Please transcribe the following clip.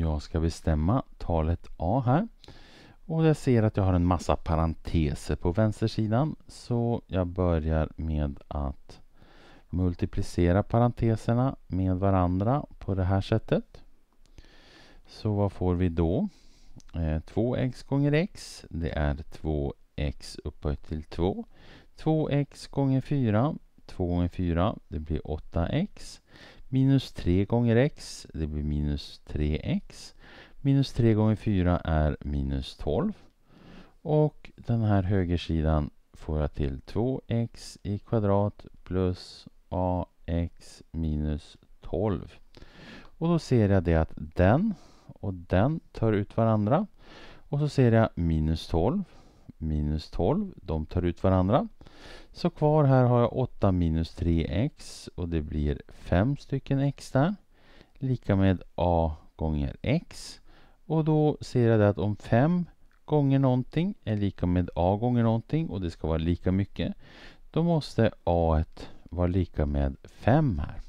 Jag ska bestämma talet A här. Och jag ser att jag har en massa parenteser på vänstersidan. Så jag börjar med att multiplicera parenteserna med varandra på det här sättet. Så vad får vi då? 2x eh, gånger x, det är 2x upphöjt till 2. 2x gånger 4, 2 gånger 4, det blir 8x. Minus 3 gånger x, det blir minus 3x. Minus 3 gånger 4 är minus 12. Och den här högersidan får jag till 2x i kvadrat plus ax minus 12. Och då ser jag det att den och den tar ut varandra. Och så ser jag minus 12 minus 12. De tar ut varandra. Så kvar här har jag 8 minus 3x och det blir 5 stycken x där. Lika med a gånger x. Och då ser jag att om 5 gånger någonting är lika med a gånger någonting och det ska vara lika mycket. Då måste a vara lika med 5 här.